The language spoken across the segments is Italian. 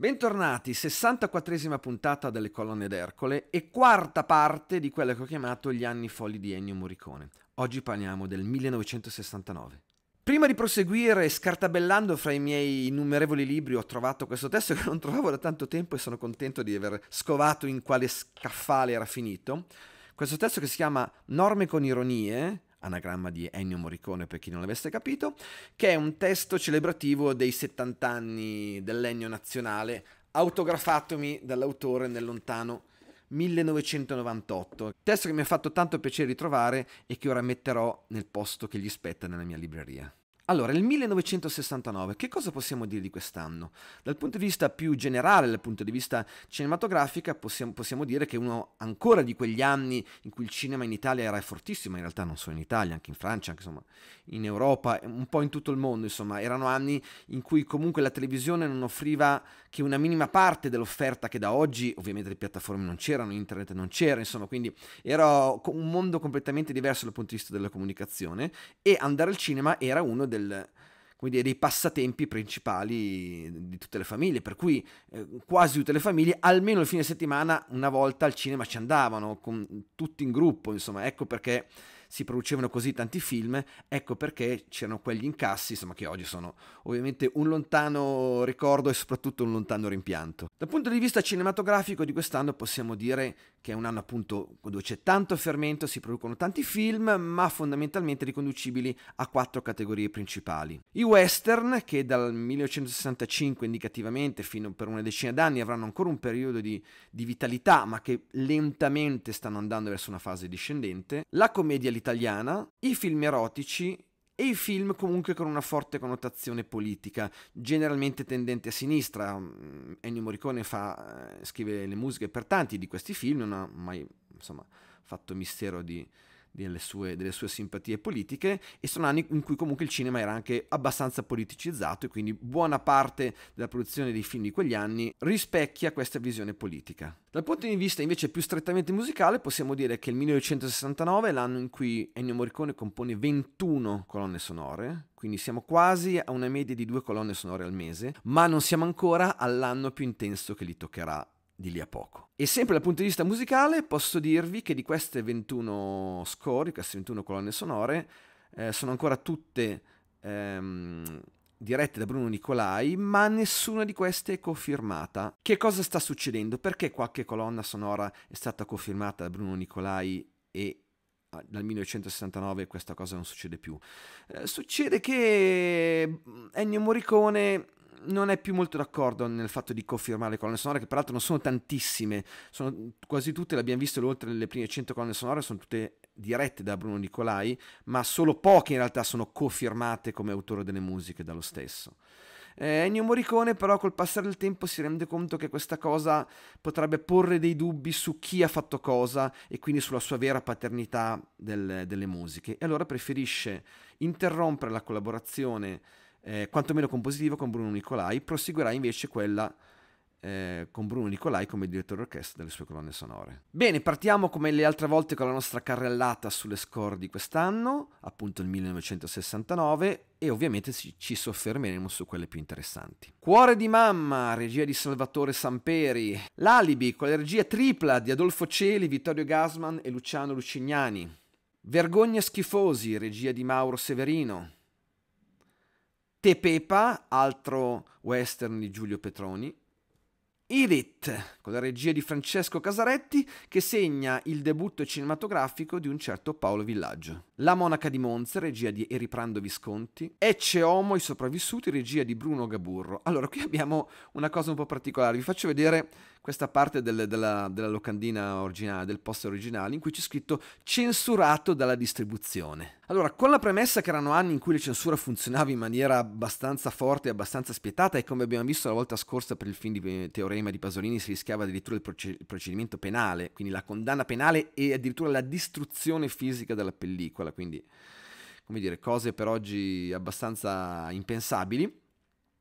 Bentornati, 64esima puntata delle colonne d'Ercole e quarta parte di quella che ho chiamato gli anni folli di Ennio Morricone. Oggi parliamo del 1969. Prima di proseguire, scartabellando fra i miei innumerevoli libri, ho trovato questo testo che non trovavo da tanto tempo e sono contento di aver scovato in quale scaffale era finito. Questo testo che si chiama Norme con ironie, anagramma di Ennio Morricone per chi non l'avesse capito, che è un testo celebrativo dei 70 anni dell'Ennio nazionale, autografatomi dall'autore nel lontano 1998, testo che mi ha fatto tanto piacere ritrovare e che ora metterò nel posto che gli spetta nella mia libreria. Allora, il 1969, che cosa possiamo dire di quest'anno? Dal punto di vista più generale, dal punto di vista cinematografico, possiamo, possiamo, dire che uno ancora di quegli anni in cui il cinema in Italia era fortissimo, in realtà non solo in Italia, anche in Francia, anche, insomma, in Europa, un po' in tutto il mondo, insomma, erano anni in cui comunque la televisione non offriva che una minima parte dell'offerta che da oggi, ovviamente le piattaforme non c'erano, internet non c'era, insomma, quindi era un mondo completamente diverso dal punto di vista della comunicazione e andare al cinema era uno dei del, dire, dei passatempi principali di tutte le famiglie, per cui eh, quasi tutte le famiglie almeno il fine settimana una volta al cinema ci andavano, con, tutti in gruppo, insomma, ecco perché si producevano così tanti film, ecco perché c'erano quegli incassi, insomma, che oggi sono ovviamente un lontano ricordo e soprattutto un lontano rimpianto. Dal punto di vista cinematografico di quest'anno possiamo dire che è un anno appunto dove c'è tanto fermento, si producono tanti film, ma fondamentalmente riconducibili a quattro categorie principali. I western, che dal 1965 indicativamente fino per una decina d'anni avranno ancora un periodo di, di vitalità, ma che lentamente stanno andando verso una fase discendente. La commedia italiana, i film erotici e i film comunque con una forte connotazione politica, generalmente tendente a sinistra. Mm, Ennio Morricone fa, eh, scrive le musiche per tanti di questi film, non ha mai insomma, fatto mistero di, delle sue, delle sue simpatie politiche e sono anni in cui comunque il cinema era anche abbastanza politicizzato e quindi buona parte della produzione dei film di quegli anni rispecchia questa visione politica. Dal punto di vista invece più strettamente musicale possiamo dire che il 1969 è l'anno in cui Ennio Morricone compone 21 colonne sonore, quindi siamo quasi a una media di due colonne sonore al mese, ma non siamo ancora all'anno più intenso che gli toccherà di lì a poco. E sempre dal punto di vista musicale posso dirvi che di queste 21 score, di queste 21 colonne sonore, eh, sono ancora tutte ehm, dirette da Bruno Nicolai, ma nessuna di queste è cofirmata. Che cosa sta succedendo? Perché qualche colonna sonora è stata cofirmata da Bruno Nicolai e ah, dal 1969 questa cosa non succede più. Eh, succede che Ennio Morricone non è più molto d'accordo nel fatto di confermare le colonne sonore, che peraltro non sono tantissime, sono quasi tutte, l'abbiamo visto, oltre le prime 100 colonne sonore sono tutte dirette da Bruno Nicolai, ma solo poche in realtà sono cofirmate come autore delle musiche dallo stesso. Eh, Ennio Morricone però col passare del tempo si rende conto che questa cosa potrebbe porre dei dubbi su chi ha fatto cosa e quindi sulla sua vera paternità del, delle musiche e allora preferisce interrompere la collaborazione eh, quantomeno compositivo con Bruno Nicolai, proseguirà invece quella eh, con Bruno Nicolai come direttore d'orchestra delle sue colonne sonore. Bene, partiamo come le altre volte con la nostra carrellata sulle score di quest'anno, appunto il 1969, e ovviamente ci soffermeremo su quelle più interessanti. Cuore di mamma, regia di Salvatore Samperi, L'alibi con la regia tripla di Adolfo Celi, Vittorio Gasman e Luciano Lucignani, Vergogne schifosi, regia di Mauro Severino, Te Pepa, altro western di Giulio Petroni, Eat con la regia di Francesco Casaretti, che segna il debutto cinematografico di un certo Paolo Villaggio. La monaca di Monza, regia di Eriprando Visconti. Ecce Homo, i sopravvissuti, regia di Bruno Gaburro. Allora, qui abbiamo una cosa un po' particolare. Vi faccio vedere questa parte del, della, della, locandina originale, del post originale, in cui c'è scritto censurato dalla distribuzione. Allora, con la premessa che erano anni in cui la censura funzionava in maniera abbastanza forte e abbastanza spietata, e come abbiamo visto la volta scorsa per il film di eh, Teorema di Pasolini si rischiava addirittura il, proce- il procedimento penale, quindi la condanna penale e addirittura la distruzione fisica della pellicola, quindi come dire, cose per oggi abbastanza impensabili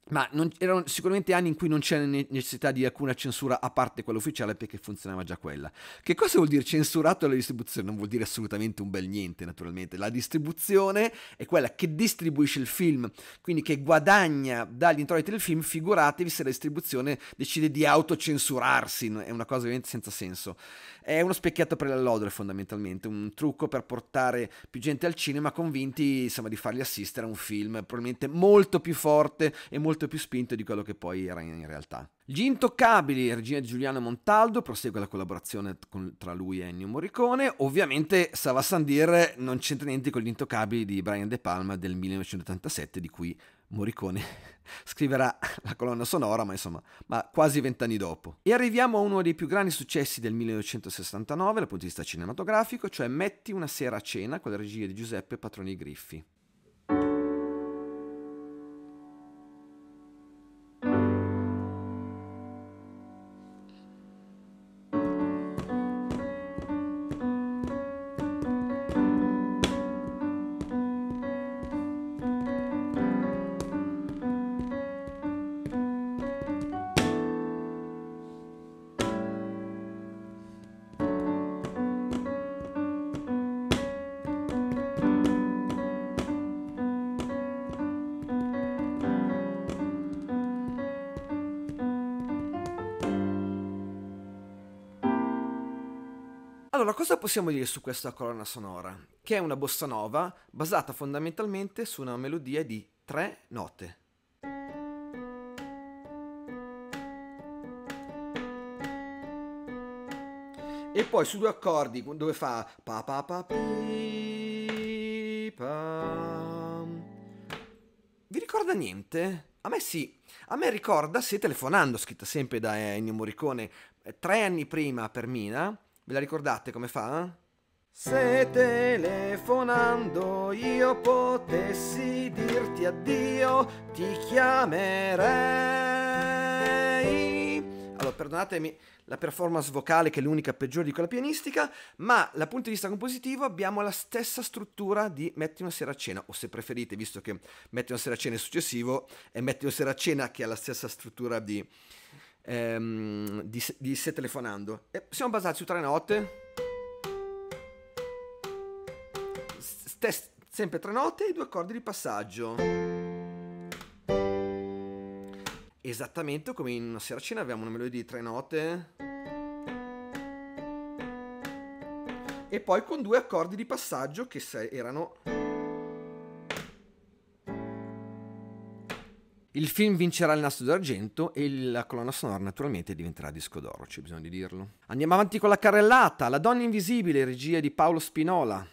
ma non, erano sicuramente anni in cui non c'era necessità di alcuna censura a parte quella ufficiale perché funzionava già quella. Che cosa vuol dire censurato alla distribuzione? Non vuol dire assolutamente un bel niente, naturalmente. La distribuzione è quella che distribuisce il film, quindi che guadagna dagli introiti del film, figuratevi se la distribuzione decide di autocensurarsi, è una cosa ovviamente senza senso. È uno specchietto per l'allodore fondamentalmente, un trucco per portare più gente al cinema convinti insomma, di farli assistere a un film probabilmente molto più forte e molto molto più spinto di quello che poi era in realtà. Gli Intoccabili, regia di Giuliano Montaldo, prosegue la collaborazione con, tra lui e Ennio Morricone. Ovviamente Sava Sandir non c'entra niente con Gli Intoccabili di Brian De Palma del 1987, di cui Morricone scriverà la colonna sonora, ma insomma, ma quasi vent'anni dopo. E arriviamo a uno dei più grandi successi del 1969 dal punto di vista cinematografico, cioè Metti una sera a cena con la regia di Giuseppe Patroni Griffi. Allora, cosa possiamo dire su questa colonna sonora? Che è una bossa nova basata fondamentalmente su una melodia di tre note. E poi su due accordi dove fa pa pa pa pi, pa. Vi ricorda niente? A me sì, a me ricorda Se telefonando, scritta sempre da Ennio Morricone eh, tre anni prima per Mina, Ve la ricordate come fa? Se telefonando io potessi dirti addio, ti chiamerei. Allora, perdonatemi la performance vocale che è l'unica peggiore di quella pianistica, ma dal punto di vista compositivo abbiamo la stessa struttura di Metti una sera a cena, o se preferite, visto che Metti una sera a cena è successivo, è Metti una sera a cena che ha la stessa struttura di ehm, di, di Se Telefonando. E siamo basati su tre note. Test, sempre tre note e due accordi di passaggio. Esattamente come in una sera cena abbiamo una melodia di tre note. E poi con due accordi di passaggio che erano Il film vincerà il nastro d'argento e la colonna sonora naturalmente diventerà disco d'oro, c'è bisogno di dirlo. Andiamo avanti con la carrellata, La donna invisibile, regia di Paolo Spinola.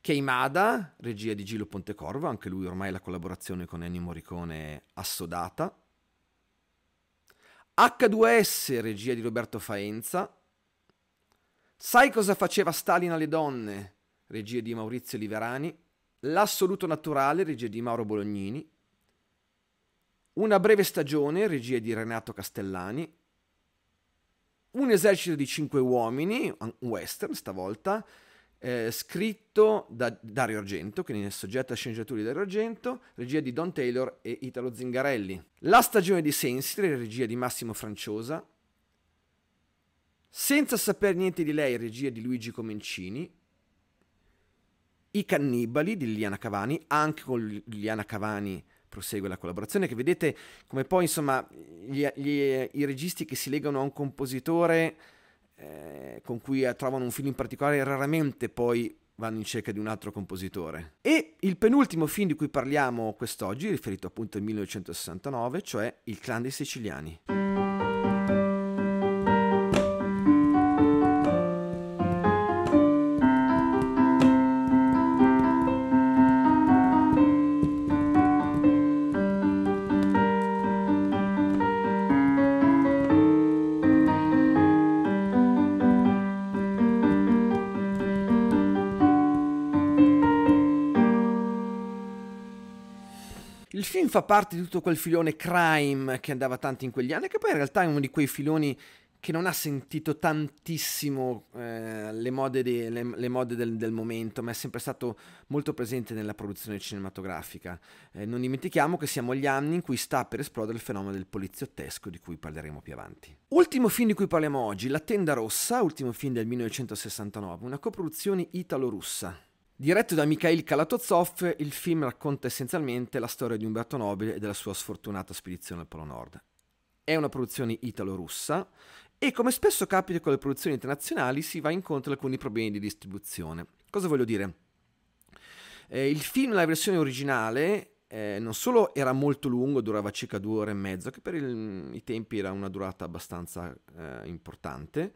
Keimada, regia di Gilo Pontecorvo, anche lui ormai la collaborazione con Ennio Morricone è assodata. H2S, regia di Roberto Faenza. Sai cosa faceva Stalin alle donne? Regia di Maurizio Liverani. L'assoluto naturale, regia di Mauro Bolognini. Una breve stagione, regia di Renato Castellani, un esercito di cinque uomini, un western stavolta, eh, scritto da Dario Argento, quindi è soggetto a sceneggiature di Dario Argento, regia di Don Taylor e Italo Zingarelli. La stagione di Sensile, regia di Massimo Franciosa, senza sapere niente di lei, regia di Luigi Comencini, I cannibali di Liliana Cavani, anche con Liliana Cavani prosegue la collaborazione, che vedete come poi insomma gli, gli, i registi che si legano a un compositore eh, con cui trovano un film in particolare raramente poi vanno in cerca di un altro compositore. E il penultimo film di cui parliamo quest'oggi, riferito appunto al 1969, cioè Il clan dei siciliani. fa parte di tutto quel filone crime che andava tanto in quegli anni, che poi in realtà è uno di quei filoni che non ha sentito tantissimo eh, le mode, de, le, le mode del, del, momento, ma è sempre stato molto presente nella produzione cinematografica. Eh, non dimentichiamo che siamo gli anni in cui sta per esplodere il fenomeno del poliziottesco, di cui parleremo più avanti. Ultimo film di cui parliamo oggi, La Tenda Rossa, ultimo film del 1969, una coproduzione italo-russa Diretto da Mikhail Kalatozov, il film racconta essenzialmente la storia di Umberto Nobile e della sua sfortunata spedizione al Polo Nord. È una produzione italo-russa e come spesso capita con le produzioni internazionali si va incontro ad alcuni problemi di distribuzione. Cosa voglio dire? Eh, il film, la versione originale, eh, non solo era molto lungo, durava circa due ore e mezzo, che per il, i tempi era una durata abbastanza eh, importante,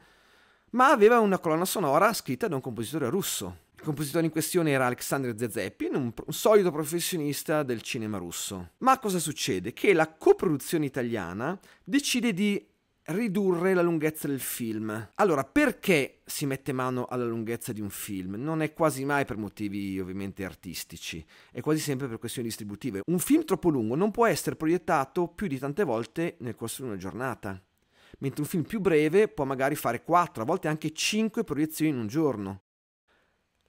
ma aveva una colonna sonora scritta da un compositore russo, il compositore in questione era Alexander Zezepin, un, un solito professionista del cinema russo. Ma cosa succede? Che la coproduzione italiana decide di ridurre la lunghezza del film. Allora, perché si mette mano alla lunghezza di un film? Non è quasi mai per motivi ovviamente artistici, è quasi sempre per questioni distributive. Un film troppo lungo non può essere proiettato più di tante volte nel corso di una giornata, mentre un film più breve può magari fare 4, a volte anche 5 proiezioni in un giorno.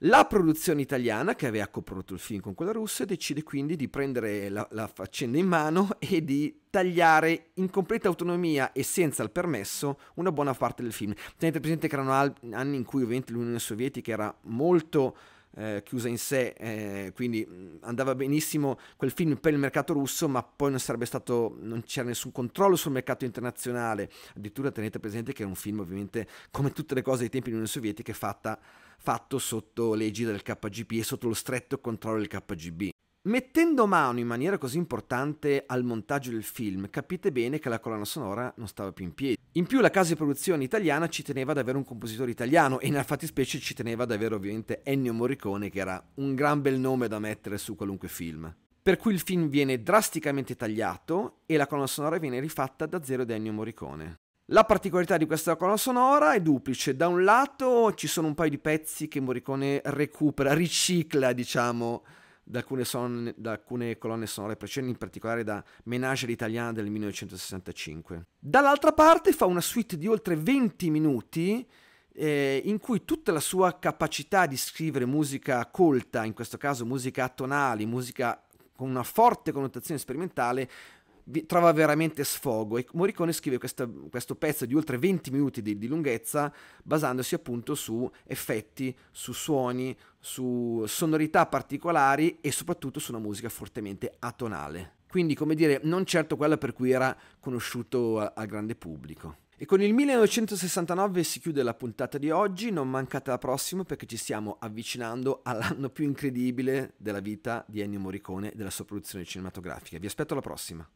La produzione italiana, che aveva coprodotto il film con quella russa, decide quindi di prendere la, la, faccenda in mano e di tagliare in completa autonomia e senza il permesso una buona parte del film. Tenete presente che erano anni in cui ovviamente l'Unione Sovietica era molto eh, chiusa in sé, eh, quindi mm, andava benissimo quel film per il mercato russo, ma poi non sarebbe stato, non c'era nessun controllo sul mercato internazionale. Addirittura tenete presente che è un film, ovviamente, come tutte le cose dei tempi dell'Unione Sovietica, fatta, fatto sotto leggi del KGB e sotto lo stretto controllo del KGB. Mettendo mano in maniera così importante al montaggio del film, capite bene che la colonna sonora non stava più in piedi. In più la casa di produzione italiana ci teneva ad avere un compositore italiano e nella fattispecie ci teneva ad avere ovviamente Ennio Morricone che era un gran bel nome da mettere su qualunque film. Per cui il film viene drasticamente tagliato e la colonna sonora viene rifatta da zero da Ennio Morricone. La particolarità di questa colonna sonora è duplice. Da un lato ci sono un paio di pezzi che Morricone recupera, ricicla, diciamo, da alcune, son, da alcune colonne sonore precedenti, in particolare da Menagerie Italiana del 1965. Dall'altra parte fa una suite di oltre 20 minuti eh, in cui tutta la sua capacità di scrivere musica colta, in questo caso musica atonale, musica con una forte connotazione sperimentale, trova veramente sfogo e Morricone scrive questa, questo pezzo di oltre 20 minuti di, di, lunghezza basandosi appunto su effetti, su suoni, su sonorità particolari e soprattutto su una musica fortemente atonale. Quindi come dire, non certo quella per cui era conosciuto al grande pubblico. E con il 1969 si chiude la puntata di oggi, non mancate la prossima perché ci stiamo avvicinando all'anno più incredibile della vita di Ennio Morricone e della sua produzione cinematografica. Vi aspetto alla prossima.